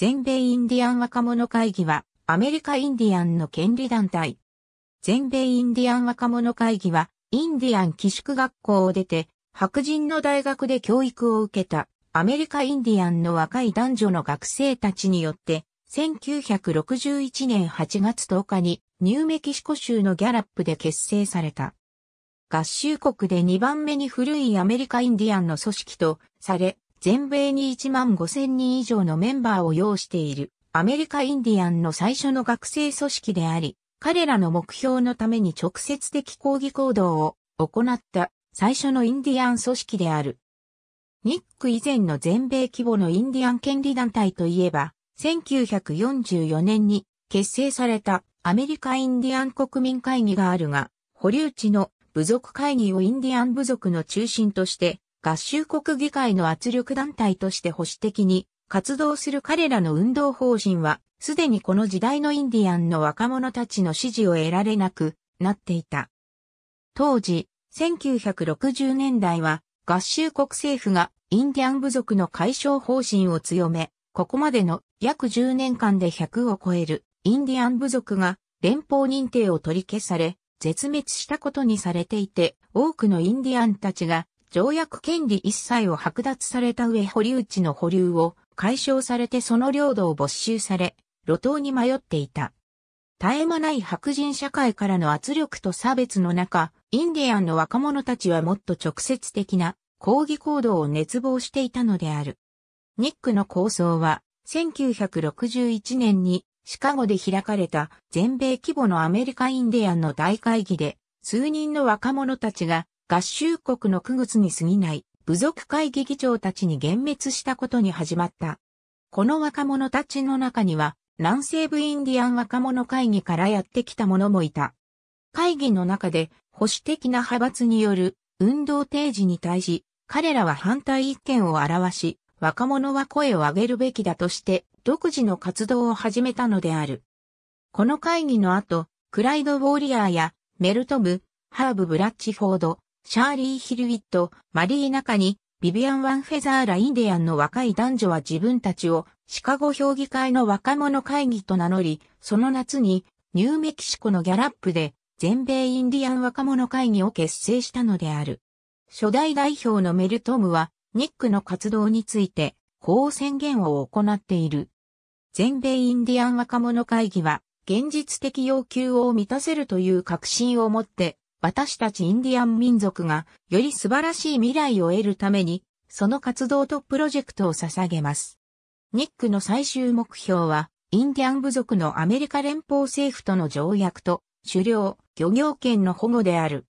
全米インディアン若者会議は、アメリカインディアンの権利団体。全米インディアン若者会議は、インディアン寄宿学校を出て、白人の大学で教育を受けた、アメリカインディアンの若い男女の学生たちによって、1961年8月10日に、ニューメキシコ州のギャラップで結成された。合衆国で2番目に古いアメリカインディアンの組織とされ、全米に1万5000人以上のメンバーを要しているアメリカインディアンの最初の学生組織であり、彼らの目標のために直接的抗議行動を行った最初のインディアン組織である。ニック以前の全米規模のインディアン権利団体といえば、1944年に結成されたアメリカインディアン国民会議があるが、保留地の部族会議をインディアン部族の中心として合衆国議会の圧力団体として保守的に活動する彼らの運動方針は、すでにこの時代のインディアンの若者たちの支持を得られなくなっていた。当時、1960年代は合衆国政府がインディアン部族の解消方針を強め、ここまでの約10年間で100を超えるインディアン部族が連邦認定を取り消され、絶滅したことにされていて、多くのインディアンたちが条約権利一切を剥奪された上保留地の保留を解消されてその領土を没収され、路頭に迷っていた。絶え間ない白人社会からの圧力と差別の中、インディアンの若者たちはもっと直接的な抗議行動を熱望していたのである。ニックの構想は、1961年にシカゴで開かれた全米規模のアメリカインディアンの大会議で、数人の若者たちが合衆国の区月に過ぎない部族会議議長たちに幻滅したことに始まった。この若者たちの中には、南西部インディアン若者会議からやってきた者もいた。会議の中で保守的な派閥による運動提示に対し、彼らは反対意見を表し、若者は声を上げるべきだとして独自の活動を始めたのである。この会議の後、クライド・ウォーリアーやメルトム、ハーブ・ブラッチフォード、シャーリー・ヒルウィット、マリー・ナカニ、ビビアン・ワンフェザーラ・インディアンの若い男女は自分たちをシカゴ評議会の若者会議と名乗り、その夏にニューメキシコのギャラップで全米インディアン若者会議を結成したのである。初代代表のメルトムはニックの活動についてこう宣言を行っている。全米インディアン若者会議は現実的要求を満たせるという確信を持って私たちインディアン民族がより素晴らしい未来を得るために、その活動とプロジェクトを捧げます。ニックの最終目標は、インディアン部族のアメリカ連邦政府との条約と、狩猟、漁業権の保護である。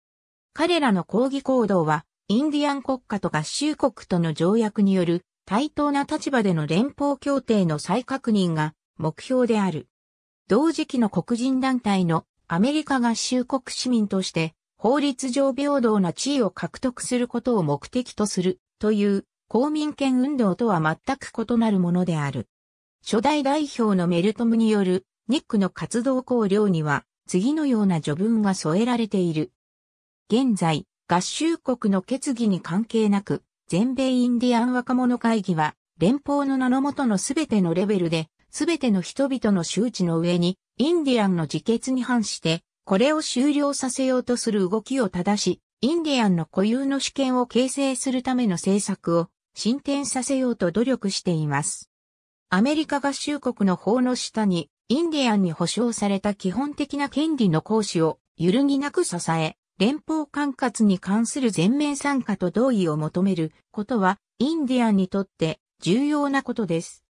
彼らの抗議行動は、インディアン国家と合衆国との条約による対等な立場での連邦協定の再確認が目標である。同時期の黒人団体のアメリカ合衆国市民として法律上平等な地位を獲得することを目的とするという公民権運動とは全く異なるものである。初代代表のメルトムによるニックの活動綱領には次のような序文が添えられている。現在、合衆国の決議に関係なく、全米インディアン若者会議は連邦の名のもとのすべてのレベルで、すべての人々の周知の上に、インディアンの自決に反して、これを終了させようとする動きを正し、インディアンの固有の主権を形成するための政策を進展させようと努力しています。アメリカ合衆国の法の下に、インディアンに保障された基本的な権利の行使を揺るぎなく支え、連邦管轄に関する全面参加と同意を求めることは、インディアンにとって重要なことです。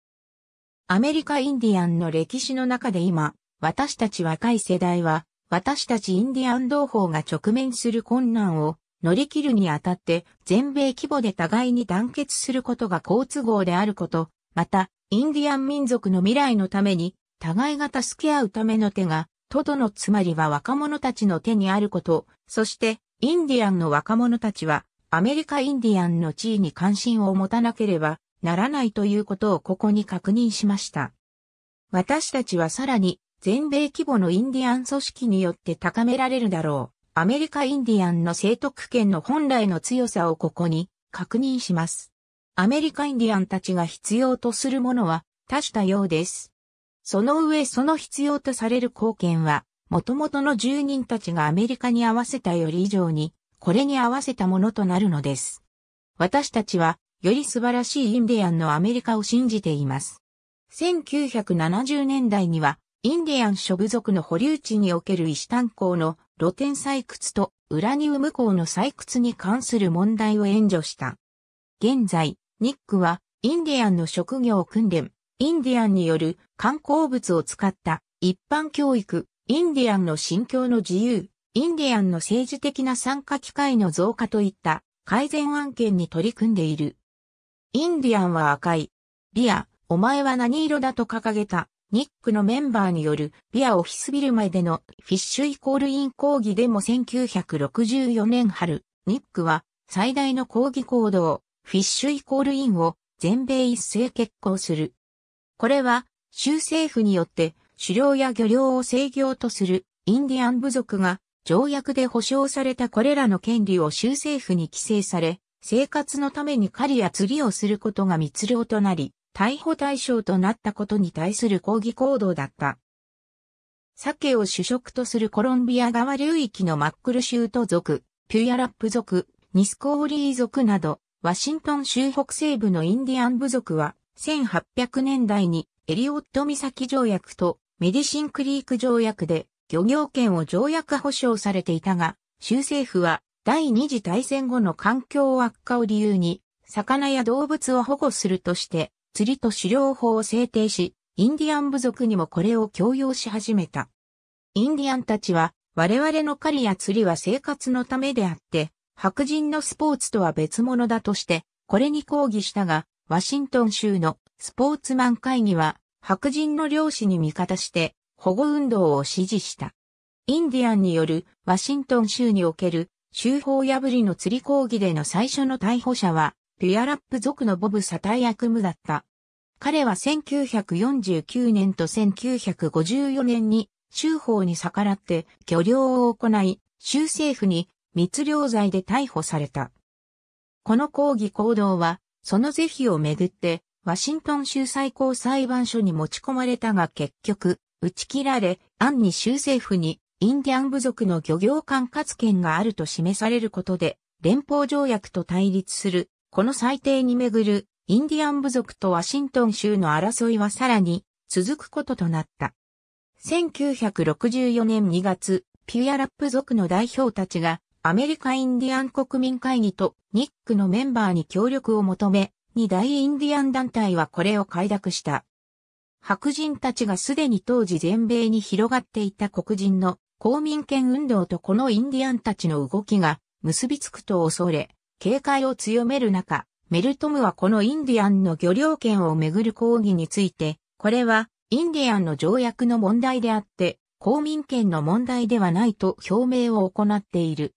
アメリカインディアンの歴史の中で今、私たち若い世代は、私たちインディアン同胞が直面する困難を乗り切るにあたって全米規模で互いに団結することが好都合であること、また、インディアン民族の未来のために、互いが助け合うための手が、トドのつまりは若者たちの手にあること、そして、インディアンの若者たちは、アメリカインディアンの地位に関心を持たなければならないということをここに確認しました。私たちはさらに全米規模のインディアン組織によって高められるだろう。アメリカインディアンの生徳権の本来の強さをここに確認します。アメリカインディアンたちが必要とするものは多種多様です。その上その必要とされる貢献は、元々の住人たちがアメリカに合わせたより以上に、これに合わせたものとなるのです。私たちは、より素晴らしいインディアンのアメリカを信じています。1970年代には、インディアン諸部族の保留地における石炭鉱の露天採掘とウラニウム鉱の採掘に関する問題を援助した。現在、ニックはインディアンの職業訓練、インディアンによる観光物を使った一般教育、インディアンの心境の自由、インディアンの政治的な参加機会の増加といった改善案件に取り組んでいる。インディアンは赤い。ビア、お前は何色だと掲げたニックのメンバーによるビアオフィスビル前でのフィッシュイコールイン抗議でも1964年春、ニックは最大の抗議行動、フィッシュイコールインを全米一斉決行する。これは州政府によって狩猟や漁業を制御とするインディアン部族が条約で保障されたこれらの権利を州政府に規制され、生活のために狩りや釣りをすることが密漁となり、逮捕対象となったことに対する抗議行動だった。鮭を主食とするコロンビア側流域のマックル州ト族、ピュアラップ族、ニスコーリー族など、ワシントン州北西部のインディアン部族は、1800年代にエリオット岬条約とメディシンクリーク条約で漁業権を条約保障されていたが、州政府は第二次大戦後の環境悪化を理由に、魚や動物を保護するとして、釣りと狩猟法を制定し、インディアン部族にもこれを強要し始めた。インディアンたちは、我々の狩りや釣りは生活のためであって、白人のスポーツとは別物だとして、これに抗議したが、ワシントン州のスポーツマン会議は、白人の漁師に味方して、保護運動を支持した。インディアンによるワシントン州における州法破りの釣り抗議での最初の逮捕者は、リアラップ族のボブ・サタイ役務だった。彼は1949年と1954年に州法に逆らって漁業を行い、州政府に密漁罪で逮捕された。この抗議行動は、その是非をめぐって、ワシントン州最高裁判所に持ち込まれたが結局、打ち切られ、暗に州政府にインディアン部族の漁業管轄権があると示されることで、連邦条約と対立するこの裁定にめぐるインディアン部族とワシントン州の争いはさらに続くこととなった。1964年2月、ピュアラップ族の代表たちがアメリカインディアン国民会議とニックのメンバーに協力を求め、二大インディアン団体はこれを快諾した。白人たちがすでに当時全米に広がっていた黒人の公民権運動とこのインディアンたちの動きが結びつくと恐れ、警戒を強める中、メルトムはこのインディアンの漁業権をめぐる抗議について、これはインディアンの条約の問題であって、公民権の問題ではないと表明を行っている。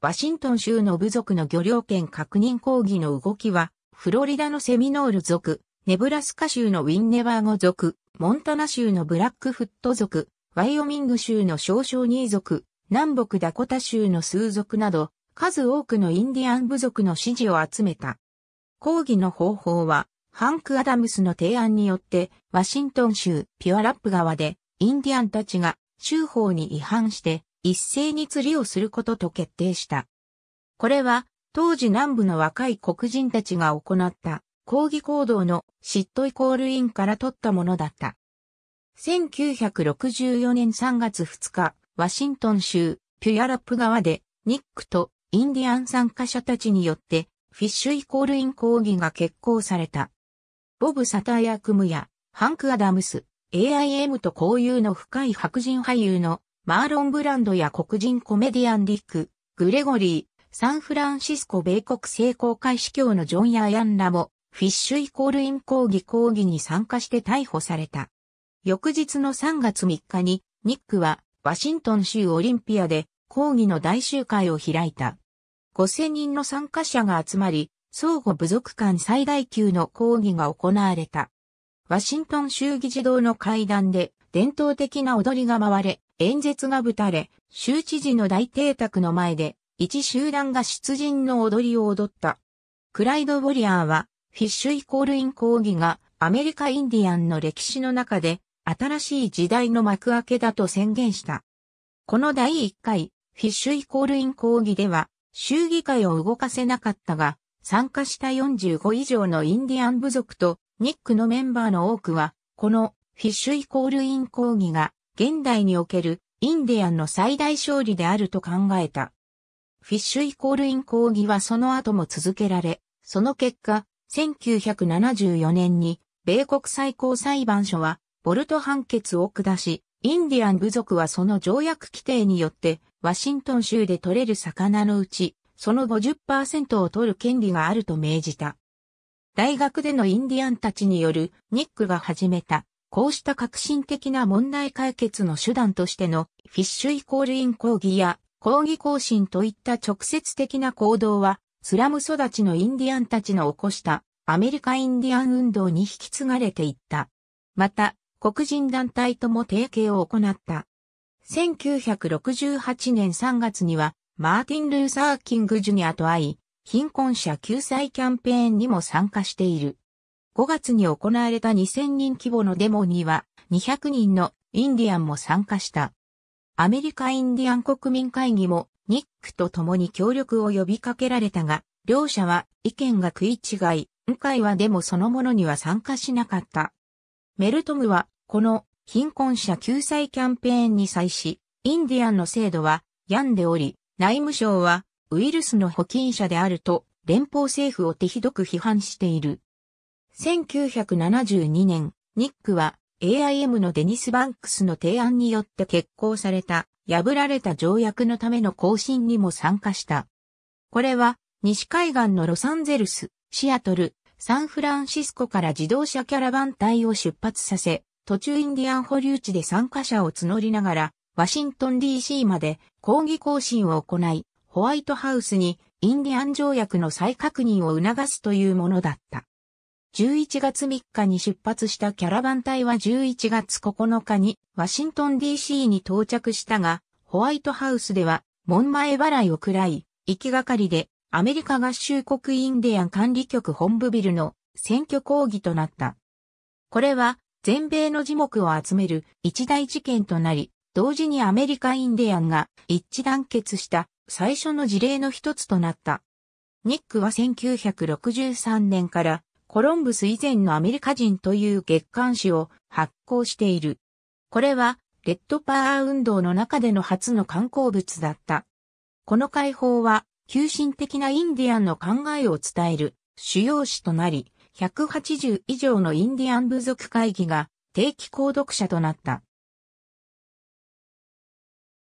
ワシントン州の部族の漁業権確認抗議の動きは、フロリダのセミノール族、ネブラスカ州のウィンネバーゴ族、モンタナ州のブラックフット族、ワイオミング州の少々ニー族、南北ダコタ州の数族など、数多くのインディアン部族の支持を集めた。抗議の方法は、ハンク・アダムスの提案によって、ワシントン州ピュアラップ川で、インディアンたちが州法に違反して、一斉に釣りをすることと決定した。これは、当時南部の若い黒人たちが行った抗議行動の嫉妬イコールインから取ったものだった。1964年3月2日、ワシントン州ピュアラップ川でニックとインディアン参加者たちによって、フィッシュイコールイン講義が決行された。ボブ・サターヤ・クムや、ハンク・アダムス、AIM と交友の深い白人俳優のマーロン・ブランドや黒人コメディアン・リック、グレゴリー、サンフランシスコ米国成功会司教のジョン・ヤヤンらも、フィッシュイコールイン抗議抗議に参加して逮捕された。翌日の3月3日に、ニックは、ワシントン州オリンピアで、抗議の大集会を開いた。5000人の参加者が集まり、相互部族間最大級の抗議が行われた。ワシントン州議事堂の会談で伝統的な踊りが回れ、演説がぶたれ、州知事の大邸宅の前で、一集団が出陣の踊りを踊った。クライド・ウォリアーは、フィッシュイコールイン抗議がアメリカインディアンの歴史の中で新しい時代の幕開けだと宣言した。この第1回、フィッシュイコールイン抗議では、州議会を動かせなかったが、参加した45以上のインディアン部族とニックのメンバーの多くは、このフィッシュイコールイン抗議が現代におけるインディアンの最大勝利であると考えた。フィッシュイコールイン抗議はその後も続けられ、その結果、1974年に米国最高裁判所はボルト判決を下し、インディアン部族はその条約規定によってワシントン州で取れる魚のうち、その50%を取る権利があると命じた。大学でのインディアンたちによるニックが始めた、こうした革新的な問題解決の手段としてのフィッシュイコールイン講義や抗議行進といった直接的な行動は、スラム育ちのインディアンたちの起こしたアメリカインディアン運動に引き継がれていった。また、黒人団体とも提携を行った。1968年3月には、マーティン・ルーサー・キング・ジュニアと会い、貧困者救済キャンペーンにも参加している。5月に行われた2000人規模のデモには、200人のインディアンも参加した。アメリカインディアン国民会議も、ニックと共に協力を呼びかけられたが、両者は意見が食い違い、今回はデモそのものには参加しなかった。メルトムは、この貧困者救済キャンペーンに際し、インディアンの制度は病んでおり、内務省はウイルスの保菌者であると連邦政府を手ひどく批判している。1972年、ニックは AIM のデニス・バンクスの提案によって決行された破られた条約のための更新にも参加した。これは西海岸のロサンゼルス、シアトル、サンフランシスコから自動車キャラバン隊を出発させ、途中インディアン保留地で参加者を募りながら、ワシントン DC まで抗議行進を行い、ホワイトハウスにインディアン条約の再確認を促すというものだった。11月3日に出発したキャラバン隊は11月9日にワシントン DC に到着したが、ホワイトハウスでは門前払いを喰らい、行きがかりでアメリカ合衆国インディアン管理局本部ビルの選挙抗議となった。これは全米の樹木を集める一大事件となり、同時にアメリカインディアンが一致団結した最初の事例の一つとなった。ニックは1963年からコロンブス以前のアメリカ人という月刊誌を発行している。これはレッドパワー運動の中での初の観光物だった。この解放は、急進的なインディアンの考えを伝える主要誌となり、180以上のインディアン部族会議が定期購読者となった。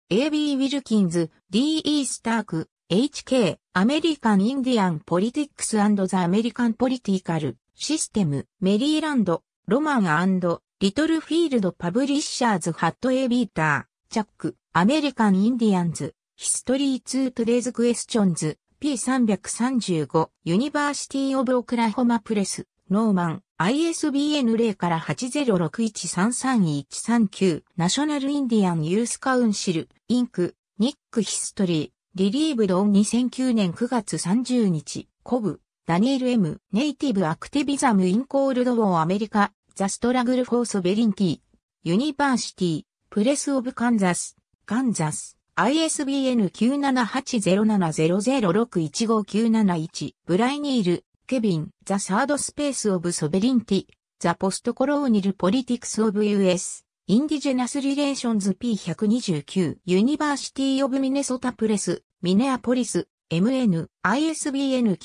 A.B. ウィルキンズ、D.E. スターク、HK、アメリカン・インディアン・ポリティックスザ・アメリカン・ポリティカル、システム、メリーランド、ロマンリトルフィールド・パブリッシャーズ・ハット・エビーター、チャック、アメリカン・インディアンズ、ヒストリー・ツー・トレイズ・クエスチョンズ、P335 ユニバーシティオブオクラホマプレスノーマン ISBN 0から806133139ナショナルインディアンユースカウンシルインクニックヒストリーリリーブドン2009年9月30日コブダニエル M ネイティブアクティビザムインコールドウォーアメリカザストラグルフォースベリンティユニバーシティプレスオブカンザスカンザス ISBN 9780700615971ブライニール、ケビン、ザ・サード・スペース・オブ・ソベリンティ、ザ・ポスト・コローニル・ポリティクス・オブ・ US、インディジェナス・リレーションズ P129、ユニバーシティ・オブ・ミネソタ・プレス、ミネアポリス、MN、ISBN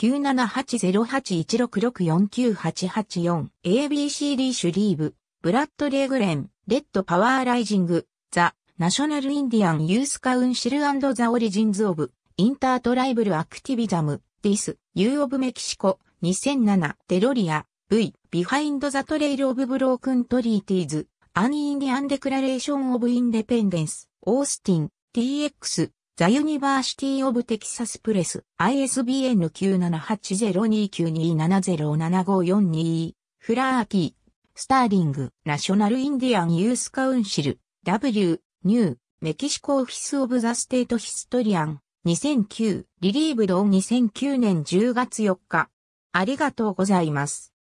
9780816649884、ABCD シュリーブ、ブラッド・レーグレン、レッド・パワー・ライジング、ザ・ナショナルインディアンユースカウンシルザオリジンズオブインタートライブルアクティビザム This U of Mexico 2007テロリア V Behind the Trail of Broken Treaties An Indian Declaration of Independence Austin TX The University of Texas Press ISBN 978029270754542フラーティスターリングナショナルインディアンユースカウンシル W ニュー、メキシコオフィスオブザステートヒストリアン、2009、リリーブド2009年10月4日。ありがとうございます。